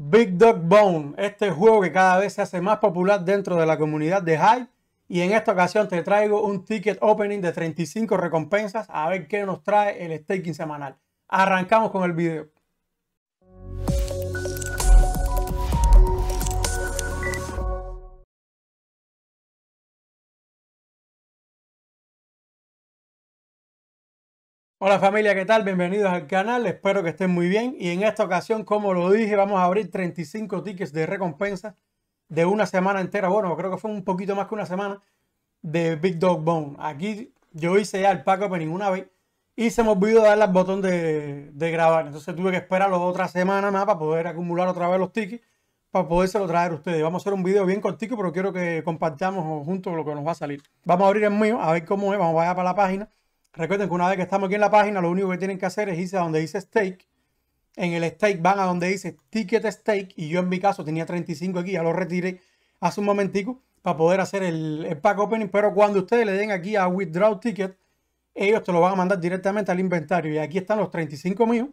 Big Dog Bone, este juego que cada vez se hace más popular dentro de la comunidad de Hype. Y en esta ocasión te traigo un ticket opening de 35 recompensas a ver qué nos trae el staking semanal. Arrancamos con el video. Hola familia, ¿qué tal? Bienvenidos al canal, espero que estén muy bien y en esta ocasión, como lo dije, vamos a abrir 35 tickets de recompensa de una semana entera, bueno, creo que fue un poquito más que una semana, de Big Dog Bone. Aquí yo hice ya el pack opening ninguna vez y se me olvidó darle al botón de, grabar, entonces tuve que esperar otra semana más para poder acumular otra vez los tickets para podérselo traer a ustedes. Vamos a hacer un video bien cortico, pero quiero que compartamos juntos lo que nos va a salir. Vamos a abrir el mío, a ver cómo es, vamos a ir para la página. Recuerden que una vez que estamos aquí en la página, lo único que tienen que hacer es irse a donde dice stake. En el stake van a donde dice ticket stake. Y yo en mi caso tenía 35 aquí, ya lo retiré hace un momentico para poder hacer el, pack opening. Pero cuando ustedes le den aquí a withdraw ticket, ellos te lo van a mandar directamente al inventario. Y aquí están los 35 míos,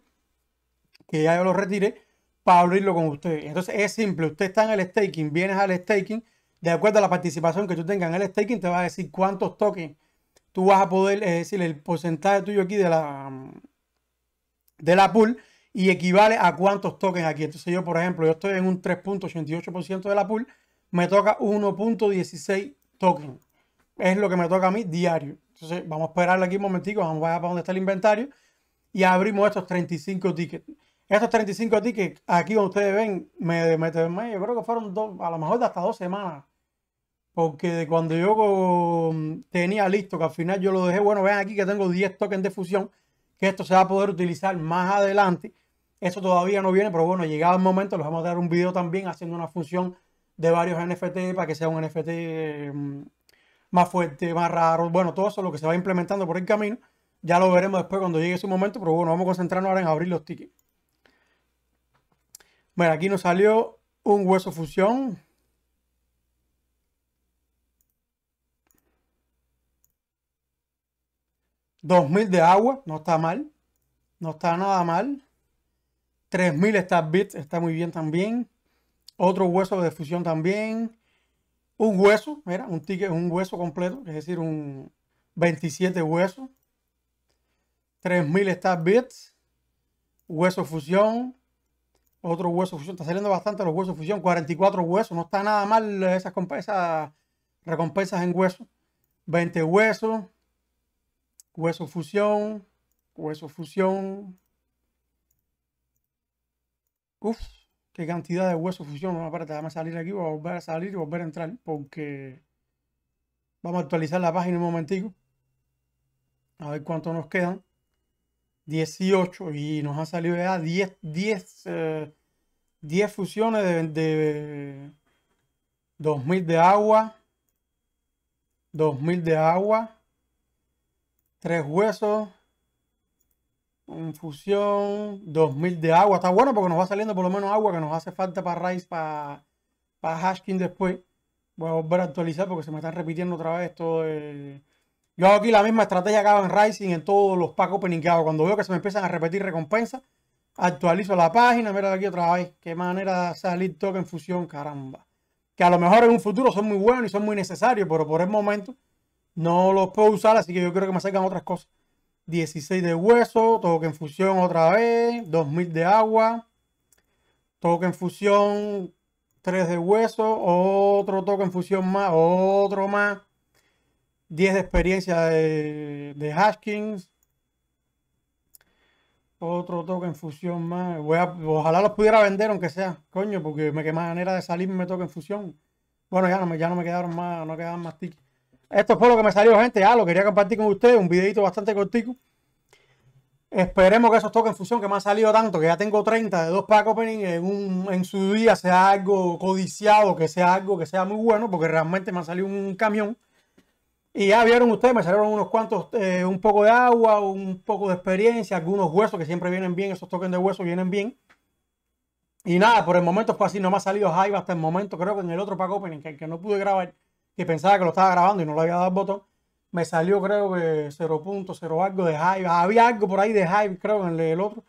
que ya yo los retiré, para abrirlo con ustedes. Entonces es simple, usted está en el staking, vienes al staking, de acuerdo a la participación que tú tengas en el staking, te va a decir cuántos tokens tú vas a poder, es decir, el porcentaje tuyo aquí de la, de la pool y equivale a cuántos tokens aquí. Entonces yo, por ejemplo, yo estoy en un 3.88% de la pool, me toca 1.16 tokens. Es lo que me toca a mí diario. Entonces vamos a esperarle aquí un momentico, vamos a para donde está el inventario y abrimos estos 35 tickets. Estos 35 tickets, aquí como ustedes ven, me, me, me yo creo que fueron dos, a lo mejor de hasta dos semanas porque cuando yo mm, tenía listo, que al final yo lo dejé, bueno, vean aquí que tengo 10 tokens de fusión, que esto se va a poder utilizar más adelante. Eso todavía no viene, pero bueno, llegado el momento, les vamos a dar un video también haciendo una función de varios NFT para que sea un NFT mm, más fuerte, más raro. Bueno, todo eso es lo que se va implementando por el camino. Ya lo veremos después cuando llegue su momento, pero bueno, vamos a concentrarnos ahora en abrir los tickets. Bueno, aquí nos salió un hueso fusión. 2000 de agua, no está mal. No está nada mal. 3000 está bits, está muy bien también. Otro hueso de fusión también. Un hueso, mira, un ticket, un hueso completo, es decir, un 27 huesos. 3000 está bits. Hueso fusión. Otro hueso fusión. Está saliendo bastante los huesos fusión. 44 huesos. No está nada mal esas, esas recompensas en hueso. 20 huesos hueso fusión, hueso fusión. Uf, qué cantidad de hueso fusión. Aparte, déjame salir aquí, voy a volver a salir y volver a entrar porque vamos a actualizar la página un momentico. A ver cuánto nos quedan. 18 y nos han salido ya 10, 10, 10 fusiones de, de 2000 de agua, 2000 de agua, Tres huesos. Infusión. 2000 de agua. Está bueno porque nos va saliendo por lo menos agua que nos hace falta para Rice, para, para después. Voy a volver a actualizar porque se me están repitiendo otra vez todo el... Yo hago aquí la misma estrategia que hago en Rising en todos los packs opening hago. Cuando veo que se me empiezan a repetir recompensas, actualizo la página. Mira aquí otra vez. Qué manera de salir token fusión, caramba. Que a lo mejor en un futuro son muy buenos y son muy necesarios, pero por el momento no los puedo usar, así que yo creo que me sacan otras cosas. 16 de hueso, en fusión otra vez, 2000 de agua, Toque en fusión 3 de hueso, otro en fusión más, otro más, 10 de experiencia de, de Otro otro en fusión más. ojalá los pudiera vender, aunque sea, coño, porque me la manera de salir me en fusión. Bueno, ya no me, ya no me quedaron más, no quedaban más tickets. Esto fue lo que me salió, gente. Ya ah, lo quería compartir con ustedes. Un videito bastante cortico. Esperemos que esos tokens fusión que me han salido tanto, que ya tengo 30 de dos pack opening, en, en su día sea algo codiciado, que sea algo que sea muy bueno, porque realmente me ha salido un camión. Y ya vieron ustedes, me salieron unos cuantos, eh, un poco de agua, un poco de experiencia, algunos huesos que siempre vienen bien, esos tokens de huesos vienen bien. Y nada, por el momento fue así, no me ha salido hype hasta el momento, creo que en el otro pack opening, que, que no pude grabar, que pensaba que lo estaba grabando y no le había dado el botón, me salió creo que 0.0 algo de hype. Había algo por ahí de hype creo, en el otro.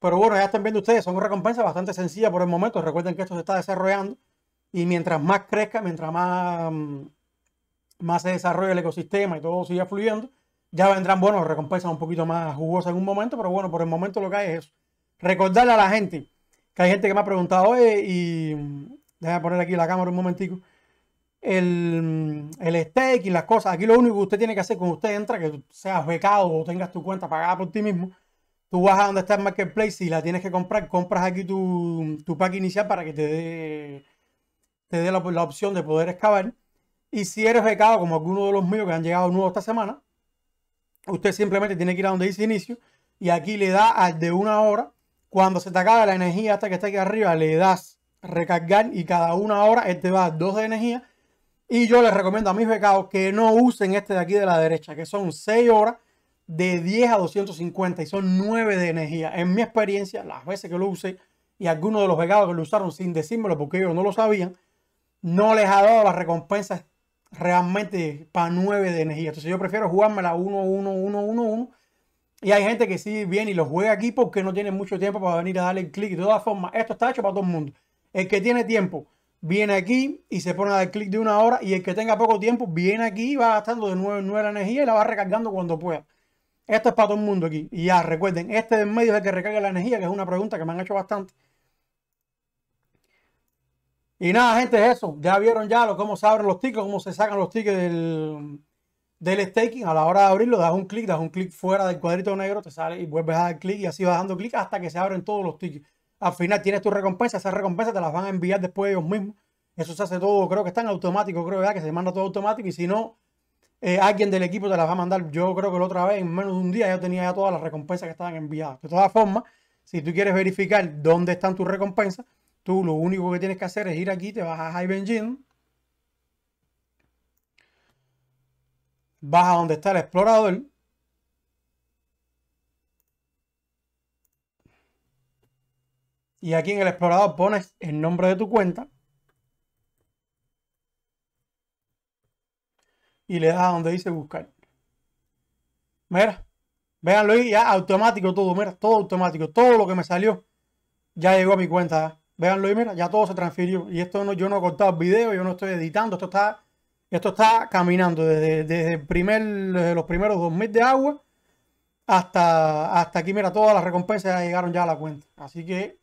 Pero bueno, ya están viendo ustedes, son recompensas bastante sencillas por el momento. Recuerden que esto se está desarrollando y mientras más crezca, mientras más, mm, más se desarrolla el ecosistema y todo siga fluyendo, ya vendrán, bueno, recompensas un poquito más jugosas en un momento, pero bueno, por el momento lo que hay es eso. Recordarle a la gente, que hay gente que me ha preguntado, oye, y mm, déjame poner aquí la cámara un momentico, el, mm, el stake y las cosas. Aquí lo único que usted tiene que hacer cuando usted entra, que tú seas becado o tengas tu cuenta pagada por ti mismo, tú vas a donde está el marketplace y la tienes que comprar, compras aquí tu, pack inicial para que te dé, te dé la, opción de poder excavar. Y si eres becado, como alguno de los míos que han llegado nuevos esta semana, usted simplemente tiene que ir a donde dice inicio y aquí le da al de una hora. Cuando se te acaba la energía hasta que está aquí arriba, le das recargar y cada una hora este te va dos de energía y yo les recomiendo a mis becados que no usen este de aquí de la derecha, que son 6 horas de 10 a 250 y son 9 de energía. En mi experiencia, las veces que lo usé y algunos de los becados que lo usaron sin decírmelo porque ellos no lo sabían, no les ha dado las recompensas realmente para 9 de energía. Entonces yo prefiero jugármela 1, 1, 1, 1, 1. Y hay gente que sí viene y lo juega aquí porque no tiene mucho tiempo para venir a darle clic. De todas formas, esto está hecho para todo el mundo. El que tiene tiempo viene aquí y se pone a dar clic de una hora y el que tenga poco tiempo viene aquí y va gastando de nuevo nueva energía y la va recargando cuando pueda. Esto es para todo el mundo aquí. Y ya, recuerden, este del medio es el que recarga la energía, que es una pregunta que me han hecho bastante. Y nada, gente, es eso. Ya vieron ya cómo se abren los tickets, cómo se sacan los tickets del, del staking. A la hora de abrirlo, das un clic, das un clic fuera del cuadrito negro, te sale y vuelves a dar clic y así vas dando clic hasta que se abren todos los tickets al final tienes tu recompensa, esas recompensas te las van a enviar después ellos mismos. Eso se hace todo, creo que está en automático, creo ¿verdad? que se manda todo automático y si no, eh, alguien del equipo te las va a mandar. Yo creo que la otra vez, en menos de un día, ya tenía ya todas las recompensas que estaban enviadas. De todas formas, si tú quieres verificar dónde están tus recompensas, tú lo único que tienes que hacer es ir aquí, te vas a Hive Engine, vas a donde está el explorador Y aquí en el explorador pones el nombre de tu cuenta. Y le das a donde dice buscar. Mira, véanlo ahí, ya automático todo, mira, todo automático. Todo lo que me salió ya llegó a mi cuenta. Véanlo ahí, mira, ya todo se transfirió. Y esto no, yo no he cortado el video, yo no estoy editando, esto está, esto está caminando desde, el primer, los primeros 2000 de agua hasta, hasta aquí, mira, todas las recompensas ya llegaron ya a la cuenta. Así que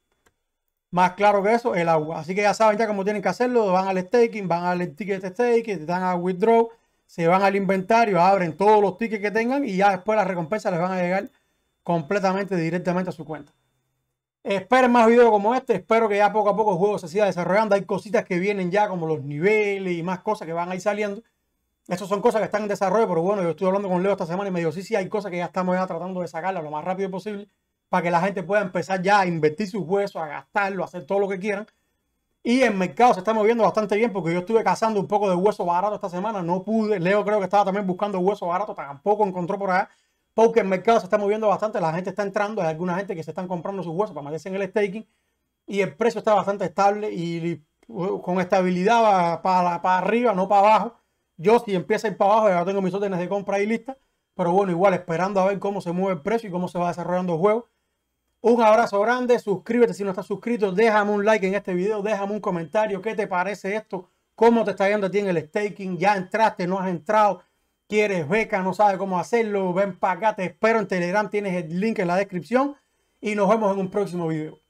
más claro que eso, el agua. Así que ya saben ya cómo tienen que hacerlo. Van al staking, van al ticket stake, dan a withdraw, se van al inventario, abren todos los tickets que tengan y ya después las recompensas les van a llegar completamente directamente a su cuenta. Esperen más videos como este. Espero que ya poco a poco el juego se siga desarrollando. Hay cositas que vienen ya, como los niveles y más cosas que van a ir saliendo. Esas son cosas que están en desarrollo, pero bueno, yo estuve hablando con Leo esta semana y me dijo, sí, sí, hay cosas que ya estamos tratando de sacarlas lo más rápido posible para que la gente pueda empezar ya a invertir sus huesos, a gastarlo, a hacer todo lo que quieran. Y el mercado se está moviendo bastante bien porque yo estuve cazando un poco de hueso barato esta semana, no pude, Leo creo que estaba también buscando hueso barato, tampoco encontró por allá porque el mercado se está moviendo bastante, la gente está entrando, hay alguna gente que se están comprando sus huesos para meterse en el staking y el precio está bastante estable y con estabilidad para, para arriba, no para abajo. Yo si empieza a ir para abajo, ya tengo mis órdenes de compra ahí listas, pero bueno, igual esperando a ver cómo se mueve el precio y cómo se va desarrollando el juego un abrazo grande, suscríbete si no estás suscrito, déjame un like en este video, déjame un comentario, ¿qué te parece esto? ¿Cómo te está yendo a ti en el staking? ¿Ya entraste? ¿No has entrado? ¿Quieres beca? ¿No sabes cómo hacerlo? Ven para acá, te espero en Telegram, tienes el link en la descripción y nos vemos en un próximo video.